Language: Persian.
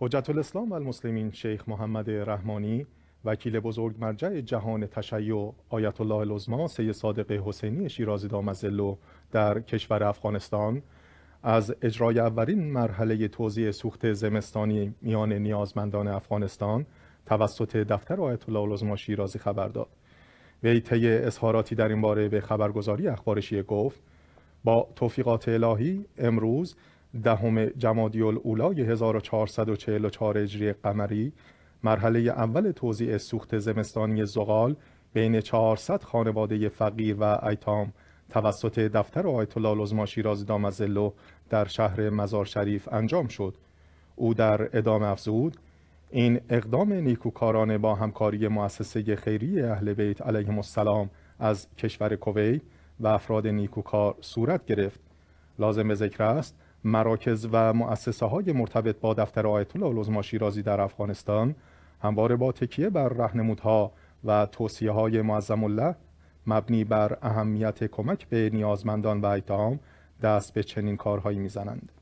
حجت الاسلام و المسلمین شیخ محمد رحمانی وکیل بزرگ مرجع جهان تشیع آیت الله العظما سید صادق حسینی شیرازی دامزلو در کشور افغانستان از اجرای اولین مرحله توزیع سوخت زمستانی میان نیازمندان افغانستان توسط دفتر آیت الله العظما شیرازی خبر داد وی طی اظهاراتی در این باره به خبرگزاری اخبارشی گفت با توفیقات الهی امروز دهم جمادی الاولای 1444 هجری قمری مرحله اول توزیع سوخت زمستانی زغال بین 400 خانواده فقیر و ایتام توسط دفتر آیت الله العظما شیراز دامزلو در شهر مزار شریف انجام شد او در ادامه افزود این اقدام نیکوکارانه با همکاری مؤسسه خیریه اهل بیت علیه السلام از کشور کویت و افراد نیکوکار صورت گرفت لازم به ذکر است مراکز و مؤسسه های مرتبط با دفتر آیت الله العظما شیرازی در افغانستان همواره با تکیه بر رهنمودها و توصیه های معظم الله مبنی بر اهمیت کمک به نیازمندان و ایتام دست به چنین کارهایی میزنند.